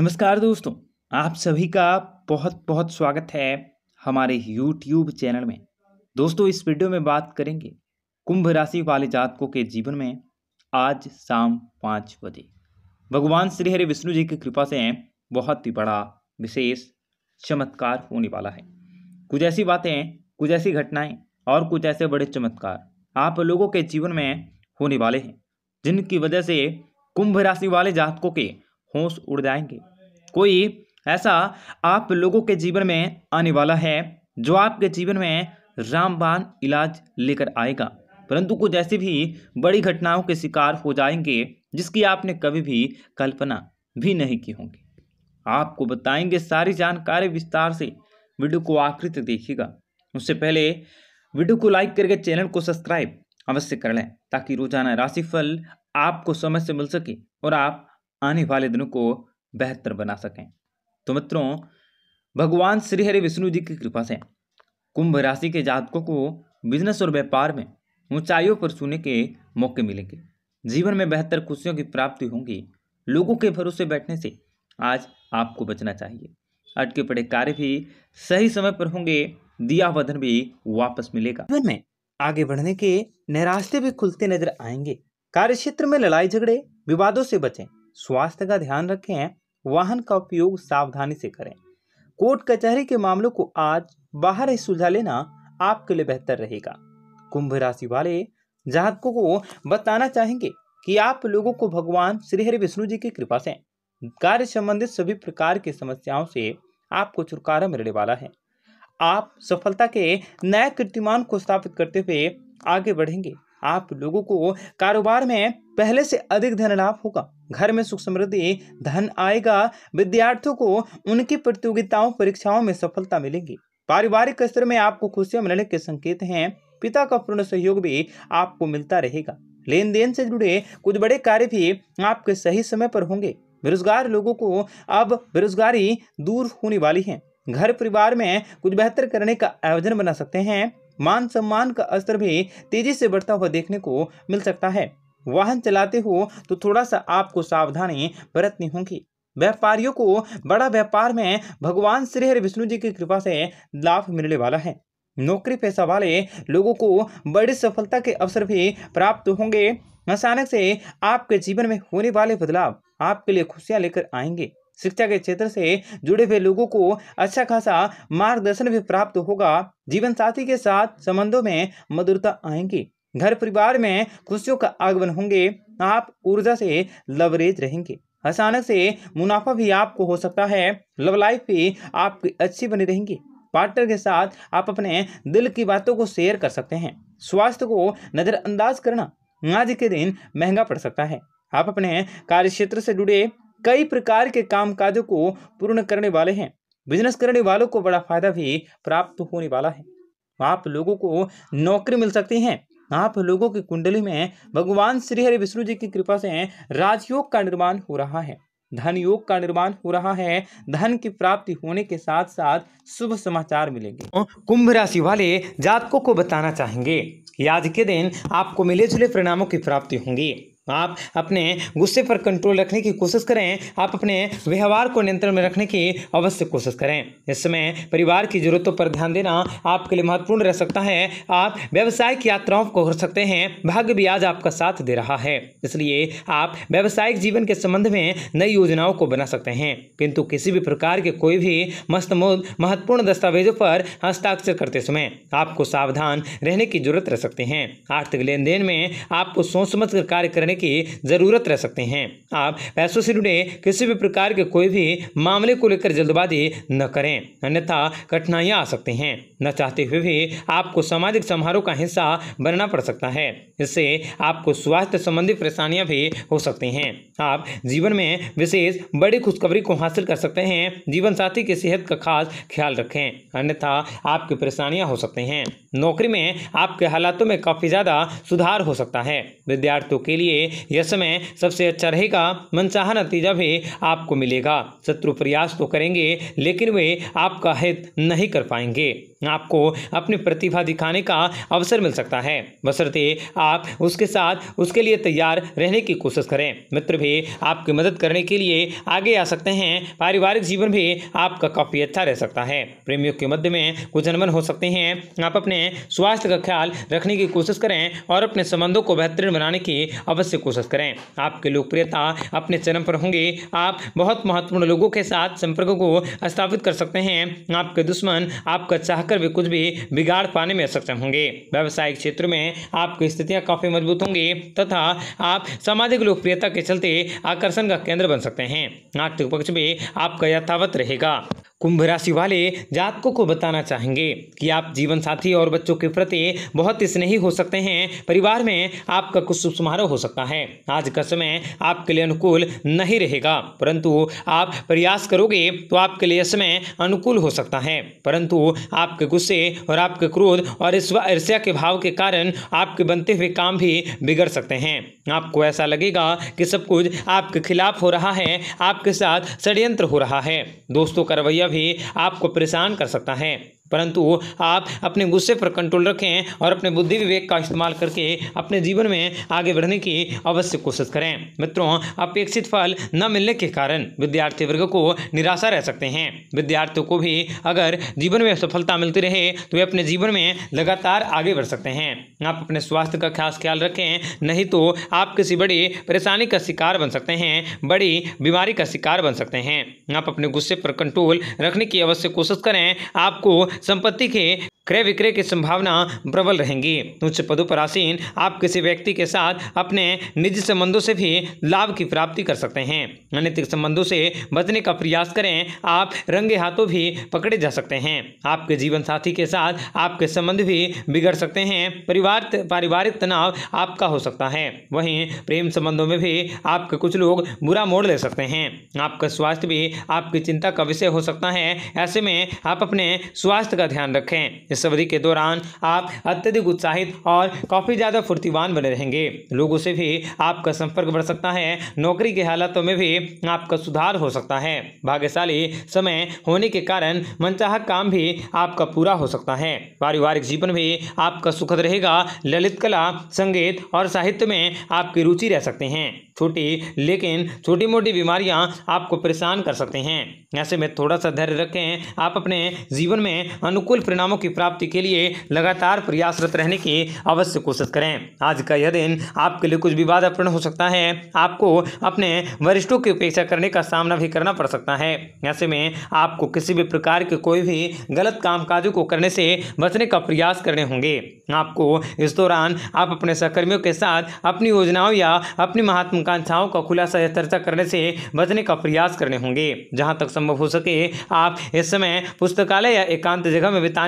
नमस्कार दोस्तों आप सभी का बहुत बहुत स्वागत है हमारे YouTube चैनल में दोस्तों इस वीडियो में बात करेंगे कुंभ राशि वाले जातकों के जीवन में आज शाम पाँच बजे भगवान श्री हरि विष्णु जी की कृपा से बहुत ही बड़ा विशेष चमत्कार होने वाला है कुछ ऐसी बातें कुछ ऐसी घटनाएं और कुछ ऐसे बड़े चमत्कार आप लोगों के जीवन में होने वाले हैं जिनकी वजह से कुंभ राशि वाले जातकों के होश उड़ जाएंगे कोई ऐसा आप लोगों के जीवन में आने वाला है जो आपके जीवन में रामबान इलाज लेकर आएगा परंतु कुछ ऐसी भी बड़ी घटनाओं के शिकार हो जाएंगे जिसकी आपने कभी भी कल्पना भी नहीं की होगी आपको बताएंगे सारी जानकारी विस्तार से वीडियो को आकृत तक देखिएगा उससे पहले वीडियो को लाइक करके चैनल को सब्सक्राइब अवश्य कर लें ताकि रोजाना राशिफल आपको समय से मिल सके और आप आने वाले दिनों को बेहतर बना सकें तो मित्रों भगवान श्री हरि विष्णु जी की कृपा से कुंभ राशि के जातकों को बिजनेस और व्यापार में ऊंचाइयों पर सुने के मौके मिलेंगे जीवन में बेहतर खुशियों की प्राप्ति होंगी लोगों के भरोसे बैठने से आज आपको बचना चाहिए अटके पड़े कार्य भी सही समय पर होंगे दिया वधन भी वापस मिलेगा जीवन में आगे बढ़ने के नए रास्ते भी खुलते नजर आएंगे कार्य क्षेत्र में लड़ाई झगड़े विवादों से बचें स्वास्थ्य का ध्यान रखें वाहन का उपयोग सावधानी से करें कोर्ट कचहरी के मामलों को आज बाहर ही सुलझा लेना आपके लिए बेहतर रहेगा कुंभ राशि वाले जातकों को बताना चाहेंगे कि आप लोगों को भगवान श्री हरि विष्णु जी की कृपा से कार्य संबंधित सभी प्रकार की समस्याओं से आपको छुटकारा मिलने वाला है आप सफलता के नए कीर्तिमान को स्थापित करते हुए आगे बढ़ेंगे आप लोगों को कारोबार में पहले से अधिक धन लाभ होगा घर में सुख समृद्धि धन आएगा विद्यार्थियों को उनकी प्रतियोगिताओं परीक्षाओं में सफलता मिलेगी पारिवारिक स्तर में आपको खुशियां मिलने के संकेत हैं पिता का पूर्ण सहयोग भी आपको मिलता रहेगा लेन देन से जुड़े कुछ बड़े कार्य भी आपके सही समय पर होंगे बेरोजगार लोगों को अब बेरोजगारी दूर होने वाली है घर परिवार में कुछ बेहतर करने का आयोजन बना सकते हैं मान सम्मान का स्तर भी तेजी से बढ़ता हुआ देखने को मिल सकता है वाहन चलाते हो तो थोड़ा सा आपको सावधानी बरतनी होगी व्यापारियों को बड़ा व्यापार में भगवान श्री हरि विष्णु जी की कृपा से लाभ मिलने वाला है नौकरी पैसा वाले लोगों को बड़ी सफलता के अवसर भी प्राप्त होंगे अचानक से आपके जीवन में होने वाले बदलाव आपके लिए खुशियां लेकर आएंगे शिक्षा के क्षेत्र से जुड़े हुए लोगों को अच्छा खासा मार्गदर्शन भी प्राप्त होगा जीवन साथी के साथ संबंधों में मधुरता आएंगी घर परिवार में खुशियों का आगमन होंगे आप ऊर्जा से लवरेज रहेंगे अचानक से मुनाफा भी आपको हो सकता है लव लाइफ भी आपकी अच्छी बनी रहेंगी पार्टनर के साथ आप अपने दिल की बातों को शेयर कर सकते हैं स्वास्थ्य को नज़रअंदाज करना आज के दिन महंगा पड़ सकता है आप अपने कार्य क्षेत्र से जुड़े कई प्रकार के काम काजों को पूर्ण करने वाले हैं बिजनेस करने वालों को बड़ा फायदा भी प्राप्त होने वाला है आप लोगों को नौकरी मिल सकती है आप लोगों की कुंडली में भगवान श्री हरि विष्णु जी की कृपा से राजयोग का निर्माण हो रहा है धन योग का निर्माण हो रहा है धन की प्राप्ति होने के साथ साथ शुभ समाचार मिलेंगे कुंभ राशि वाले जातकों को बताना चाहेंगे आज के दिन आपको मिले जुले परिणामों की प्राप्ति होंगी आप अपने गुस्से पर कंट्रोल रखने की कोशिश करें आप अपने व्यवहार को नियंत्रण में रखने की अवश्य कोशिश करें इस समय परिवार की जरूरतों पर ध्यान देना आपके लिए महत्वपूर्ण रह सकता है आप व्यावसायिक यात्राओं को कर सकते हैं भाग्य भी आज आपका साथ दे रहा है इसलिए आप व्यावसायिक जीवन के संबंध में नई योजनाओं को बना सकते हैं किंतु किसी भी प्रकार के कोई भी मस्त महत्वपूर्ण दस्तावेजों पर हस्ताक्षर करते समय आपको सावधान रहने की जरूरत रह सकते हैं आर्थिक लेन देन में आपको सोच समझ कर कार्य करने की ज़रूरत रह सकते हैं आप पैसों से जुड़े किसी भी प्रकार के कोई भी मामले को लेकर जल्दबाजी न करें अन्यथा कठिनाइयां आ सकती हैं न चाहते हुए भी आपको सामाजिक समारोह का हिस्सा बनना पड़ सकता है इससे आपको स्वास्थ्य संबंधी परेशानियां भी हो सकती हैं आप जीवन में विशेष बड़ी खुशखबरी को हासिल कर सकते हैं जीवन साथी की सेहत का खास ख्याल रखें अन्यथा आपकी परेशानियां हो सकती हैं नौकरी में आपके हालातों में काफ़ी ज़्यादा सुधार हो सकता है विद्यार्थियों के लिए यश समय सबसे अच्छा रहेगा मनचाहा नतीजा भी आपको मिलेगा शत्रु प्रयास तो करेंगे लेकिन वे आपका हित नहीं कर पाएंगे आपको अपनी प्रतिभा दिखाने का अवसर मिल सकता है बसरते आप उसके साथ उसके लिए तैयार रहने की कोशिश करें मित्र भी आपकी मदद करने के लिए आगे आ सकते हैं पारिवारिक जीवन भी आपका काफ़ी अच्छा रह सकता है प्रेमियों के मध्य में कुछ अनमन हो सकते हैं आप अपने स्वास्थ्य का ख्याल रखने की कोशिश करें और अपने संबंधों को बेहतरीन बनाने की अवश्य से कोशिश करें आपकी लोकप्रियता अपने चरम पर होंगे आप बहुत महत्वपूर्ण लोगों के साथ संपर्क को स्थापित कर सकते हैं आपके दुश्मन आपका चाहकर भी कुछ भी बिगाड़ पाने में सक्षम होंगे व्यवसायिक क्षेत्र में आपकी स्थितियां काफ़ी मजबूत होंगी तथा आप सामाजिक लोकप्रियता के चलते आकर्षण का केंद्र बन सकते हैं आर्थिक पक्ष भी आपका यथावत रहेगा कुंभ राशि वाले जातकों को बताना चाहेंगे कि आप जीवन साथी और बच्चों के प्रति बहुत स्नेही हो सकते हैं परिवार में आपका कुछ शुभ समारोह हो सकता है आज का समय आपके लिए अनुकूल नहीं रहेगा परंतु आप प्रयास करोगे तो आपके लिए समय अनुकूल हो सकता है परंतु आपके गुस्से और आपके क्रोध और ईर्ष्या के भाव के कारण आपके बनते हुए काम भी बिगड़ सकते हैं आपको ऐसा लगेगा कि सब कुछ आपके खिलाफ हो रहा है आपके साथ षड्यंत्र हो रहा है दोस्तों का रवैया भी आपको परेशान कर सकता है परंतु आप अपने गुस्से पर कंट्रोल रखें और अपने बुद्धि विवेक का इस्तेमाल करके अपने जीवन में आगे बढ़ने की अवश्य कोशिश करें मित्रों अपेक्षित फल न मिलने के कारण विद्यार्थी वर्ग को निराशा रह सकते हैं विद्यार्थियों को भी अगर जीवन में सफलता मिलती रहे तो वे अपने जीवन में लगातार आगे बढ़ सकते हैं आप अपने स्वास्थ्य का खास ख्याल रखें नहीं तो आप किसी बड़ी परेशानी का शिकार बन सकते हैं बड़ी बीमारी का शिकार बन सकते हैं आप अपने गुस्से पर कंट्रोल रखने की अवश्य कोशिश करें आपको संपत्ति के क्रय विक्रय की संभावना प्रबल रहेंगी उच्च पदों पर आसीन आप किसी व्यक्ति के साथ अपने निजी संबंधों से भी लाभ की प्राप्ति कर सकते हैं अनैतिक संबंधों से बचने का प्रयास करें आप रंगे हाथों भी पकड़े जा सकते हैं आपके जीवन साथी के साथ आपके संबंध भी बिगड़ सकते हैं परिवार पारिवारिक तनाव आपका हो सकता है वहीं प्रेम संबंधों में भी आपके कुछ लोग बुरा मोड़ ले सकते हैं आपका स्वास्थ्य भी आपकी चिंता का विषय हो सकता है ऐसे में आप अपने स्वास्थ्य का ध्यान रखें इस अवधि के दौरान आप अत्यधिक उत्साहित और काफ़ी ज़्यादा फुर्तीवान बने रहेंगे लोगों से भी आपका संपर्क बढ़ सकता है नौकरी के हालातों में भी आपका सुधार हो सकता है भाग्यशाली समय होने के कारण मनचाह काम भी आपका पूरा हो सकता है पारिवारिक जीवन भी आपका सुखद रहेगा ललित कला संगीत और साहित्य में आपकी रुचि रह सकते हैं छोटी लेकिन छोटी मोटी बीमारियां आपको परेशान कर सकते हैं ऐसे में थोड़ा सा धैर्य रखें आप अपने जीवन में अनुकूल परिणामों की प्राप्ति के लिए लगातार प्रयासरत रहने की अवश्य कोशिश करें आज का यह दिन आपके लिए कुछ विवादापूर्ण हो सकता है आपको अपने वरिष्ठों की उपेक्षा करने का सामना भी करना पड़ सकता है ऐसे में आपको किसी भी प्रकार के कोई भी गलत कामकाजों को करने से बचने का प्रयास करने होंगे आपको इस दौरान आप अपने सहकर्मियों के साथ अपनी योजनाओं या अपनी महात्मा आकांक्षाओं का खुलासा या चर्चा करने से बचने का प्रयास करने होंगे जहां तक संभव हो सके आप इस समय पुस्तकालय या एकांत जगह में बिताने